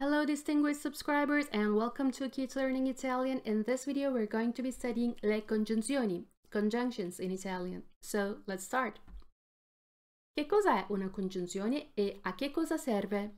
Hello distinguished subscribers and welcome to Kids Learning Italian. In this video we're going to be studying le congiunzioni, conjunctions in Italian. So let's start. Che cos'è una congiunzione e a che cosa serve?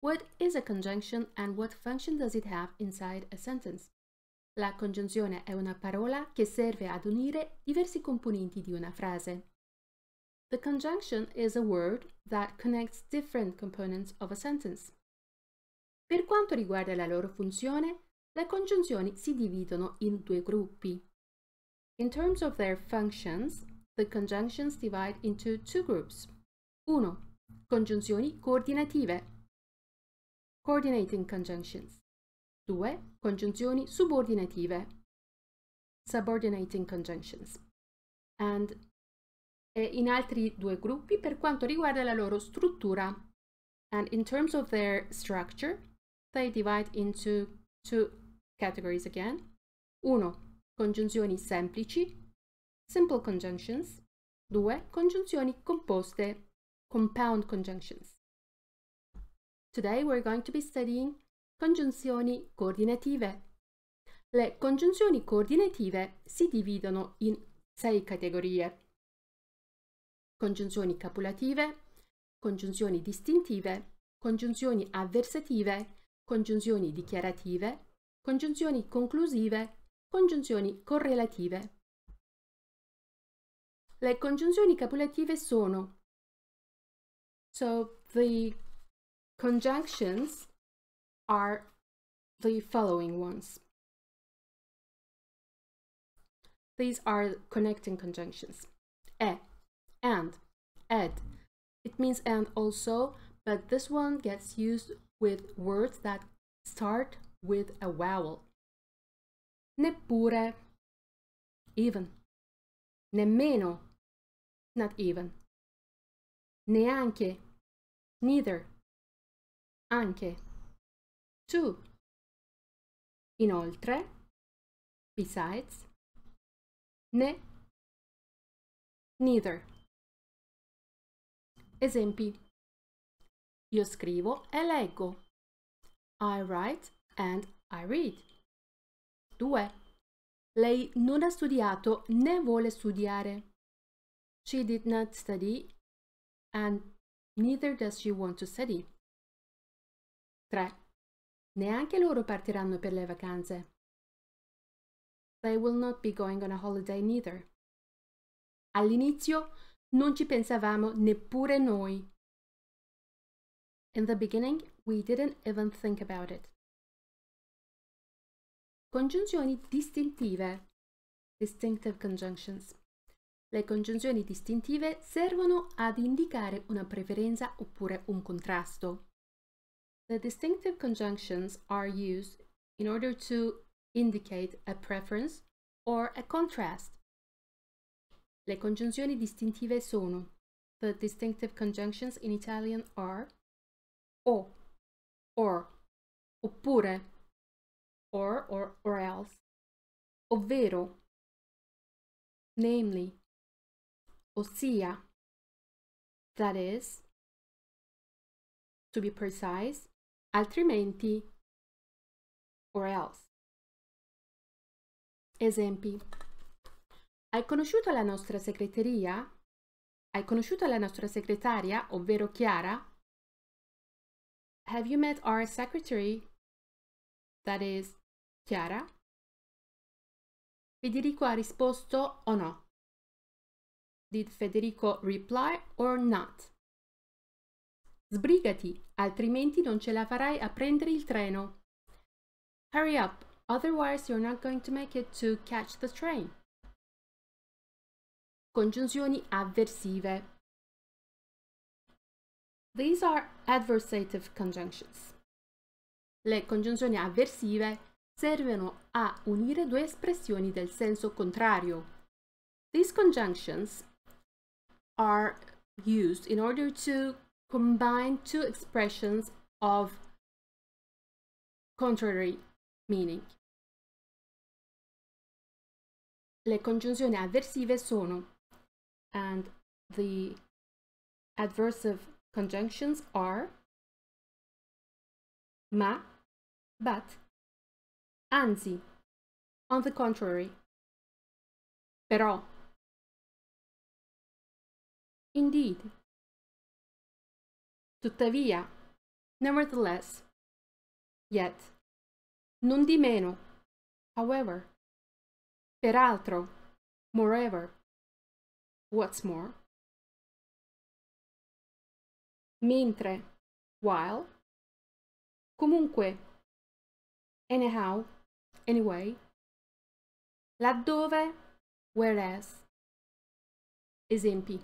What is a conjunction and what function does it have inside a sentence? La congiunzione è una parola che serve ad unire diversi componenti di una frase. The conjunction is a word that connects different components of a sentence. Per quanto riguarda la loro funzione, le congiunzioni si dividono in due gruppi. In terms of their functions, the conjunctions divide into two groups. 1. Congiunzioni coordinative. Coordinating conjunctions. 2. Congiunzioni subordinative. Subordinating conjunctions. And e eh, in altri due gruppi per quanto riguarda la loro struttura. And in terms of their structure, they divide into two categories again. 1. Congiunzioni semplici, simple conjunctions. 2. Congiunzioni composte, compound conjunctions. Today we're going to be studying congiunzioni coordinative. Le congiunzioni coordinative si dividono in sei categorie. Congiunzioni capulative, congiunzioni distintive, congiunzioni avversative congiunzioni dichiarative, congiunzioni conclusive, congiunzioni correlative. Le congiunzioni copulative sono So the conjunctions are the following ones. These are connecting conjunctions. E, and, ed. It means and also, but this one gets used with words that start with a vowel. Neppure, even. Nemmeno, not even. Neanche, neither. Anche, too. Inoltre, besides. Ne, neither. Esempi Io scrivo e leggo. I write and I read. 2. Lei non ha studiato né vuole studiare. She did not study and neither does she want to study. 3. Neanche loro partiranno per le vacanze. They will not be going on a holiday neither. All'inizio non ci pensavamo neppure noi. In the beginning, we didn't even think about it. Congiunzioni distintive. Distinctive conjunctions. Le congiunzioni distintive servono ad indicare una preferenza oppure un contrasto. The distinctive conjunctions are used in order to indicate a preference or a contrast. Le congiunzioni distintive sono. The distinctive conjunctions in Italian are o, or, oppure, or, or, or else, ovvero, namely, ossia, that is, to be precise, altrimenti, or else. Esempi. Hai conosciuto la nostra segreteria? Hai conosciuto la nostra segretaria, ovvero Chiara? Have you met our secretary? That is, Chiara? Federico ha risposto o no? Did Federico reply or not? Sbrigati, altrimenti non ce la farai a prendere il treno. Hurry up, otherwise you're not going to make it to catch the train. Congiunzioni avversive. These are adversative conjunctions. Le congiunzioni avversive servono a unire due espressioni del senso contrario. These conjunctions are used in order to combine two expressions of contrary meaning. Le congiunzioni avversive sono and the adversive Conjunctions are ma, but, anzi, on the contrary, però, indeed, tuttavia, nevertheless, yet, non di meno, however, peraltro, moreover, what's more, mentre while, comunque anyhow, anyway, laddove whereas. Esempi.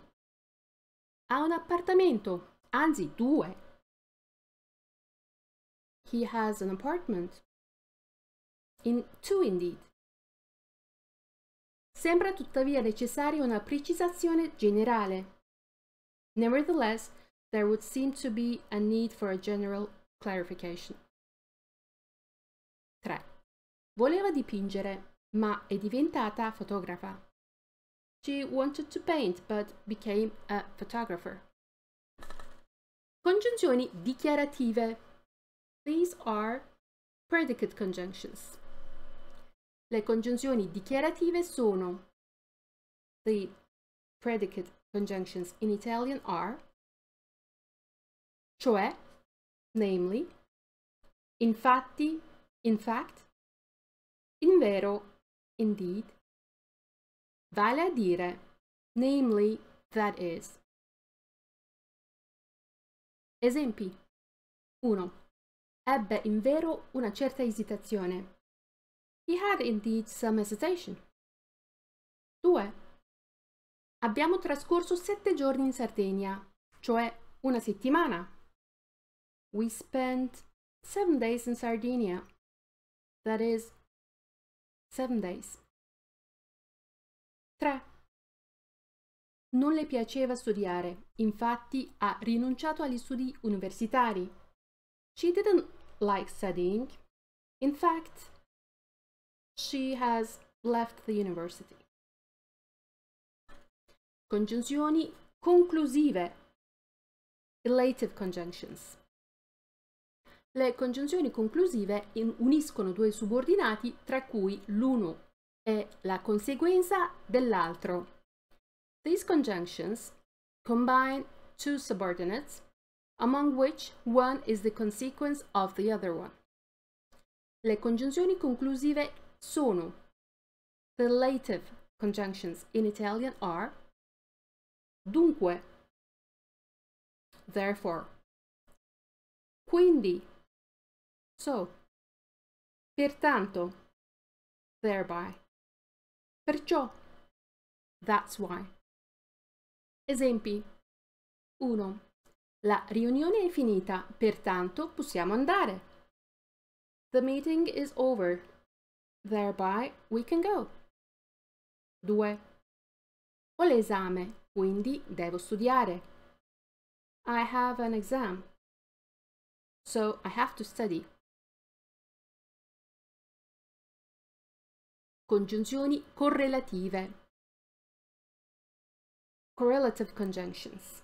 Ha un appartamento, anzi due. He has an apartment. In two indeed. Sembra tuttavia necessaria una precisazione generale. Nevertheless, there would seem to be a need for a general clarification. 3. Voleva dipingere, ma è diventata fotografa. She wanted to paint but became a photographer. Congiunzioni dichiarative. These are predicate conjunctions. Le congiunzioni dichiarative sono The predicate conjunctions in Italian are cioè, namely, infatti, in fact, in vero, indeed, vale a dire, namely, that is. Esempi 1. Ebbe in vero una certa esitazione. He had indeed some hesitation. 2. Abbiamo trascorso sette giorni in Sardegna, cioè una settimana we spent seven days in Sardinia. That is, seven days. 3. Non le piaceva studiare, infatti ha rinunciato agli studi universitari. She didn't like studying. In fact, she has left the university. Congiunzioni conclusive. Elative conjunctions. Le congiunzioni conclusive uniscono due subordinati tra cui l'uno è la conseguenza dell'altro. These conjunctions combine two subordinates, among which one is the consequence of the other one. Le congiunzioni conclusive sono The relative conjunctions in Italian are dunque, therefore, quindi, So, pertanto, thereby, perciò, that's why. Esempi 1. La riunione è finita, pertanto possiamo andare. The meeting is over. Thereby we can go. 2. Ho l'esame, quindi devo studiare. I have an exam. So I have to study. Congiunzioni correlative. Correlative conjunctions.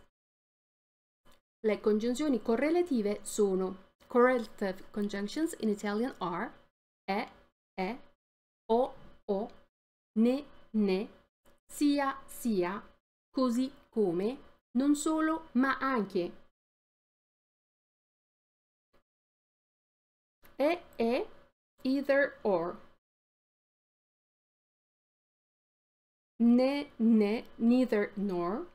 Le congiunzioni correlative sono correlative conjunctions in Italian are è, è, o, o, ne, ne, sia, sia, così come, non solo, ma anche. E, e, either, or. ne, ne, neither nor,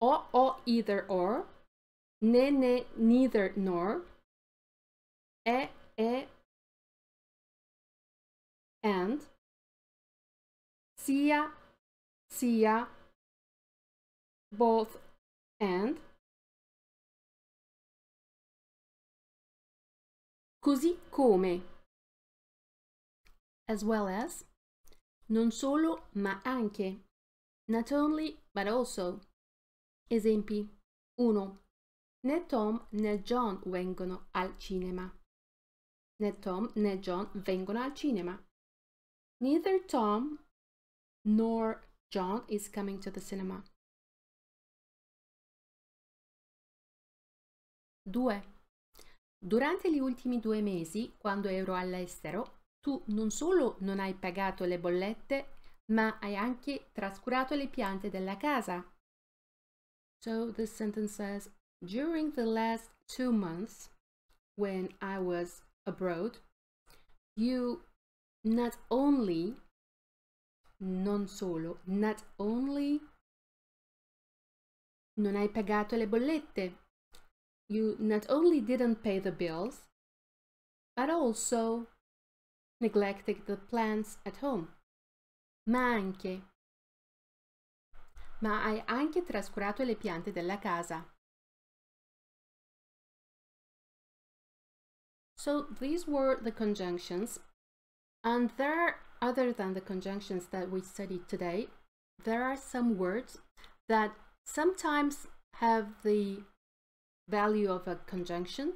o, o, either or, ne, ne, neither nor, e, e, and, sia, sia, both and, così come, as well as, Non solo, ma anche. Not only, but also. Esempi 1. Né Tom né John vengono al cinema. Né Tom né John vengono al cinema. Neither Tom nor John is coming to the cinema. 2. Durante gli ultimi due mesi, quando ero all'estero, tu non solo non hai pagato le bollette, ma hai anche trascurato le piante della casa. So this sentence says, during the last two months when I was abroad, you not only, non solo, not only, non hai pagato le bollette. You not only didn't pay the bills, but also neglecting the plants at home, ma anche ma hai anche trascurato le piante della casa. So these were the conjunctions and there other than the conjunctions that we studied today there are some words that sometimes have the value of a conjunction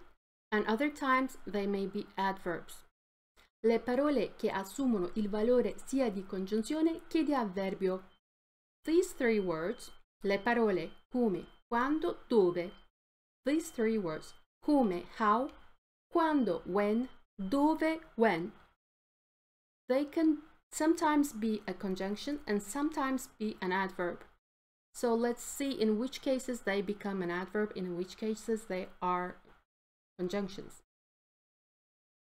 and other times they may be adverbs. le parole che assumono il valore sia di congiunzione che di avverbio. These three words, le parole come, quando, dove. These three words, come, how, quando, when, dove, when. They can sometimes be a conjunction and sometimes be an adverb. So let's see in which cases they become an adverb, in which cases they are conjunctions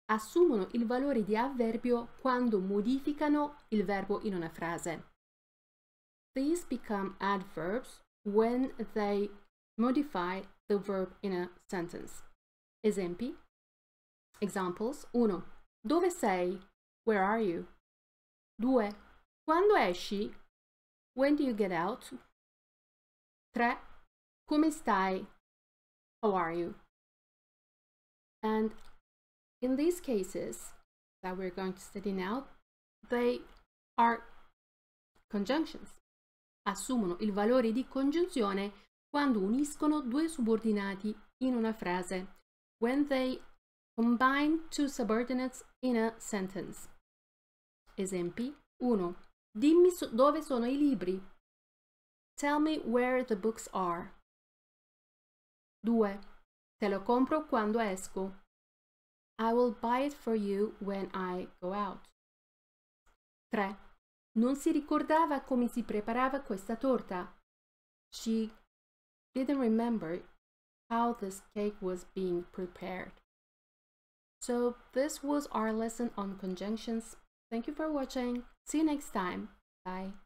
assumono il valore di avverbio quando modificano il verbo in una frase. These become adverbs when they modify the verb in a sentence. Esempi. Examples 1. Dove sei? Where are you? 2. Quando esci? When do you get out? 3. Come stai? How are you? And in these cases that we're going to study now, they are conjunctions. Assumono il valore di congiunzione quando uniscono due subordinati in una frase. When they combine two subordinates in a sentence. Esempi 1. Dimmi so dove sono i libri. Tell me where the books are. 2. Te lo compro quando esco. I will buy it for you when I go out. 3. Non si ricordava come si preparava questa torta. She didn't remember how this cake was being prepared. So this was our lesson on conjunctions. Thank you for watching. See you next time. Bye.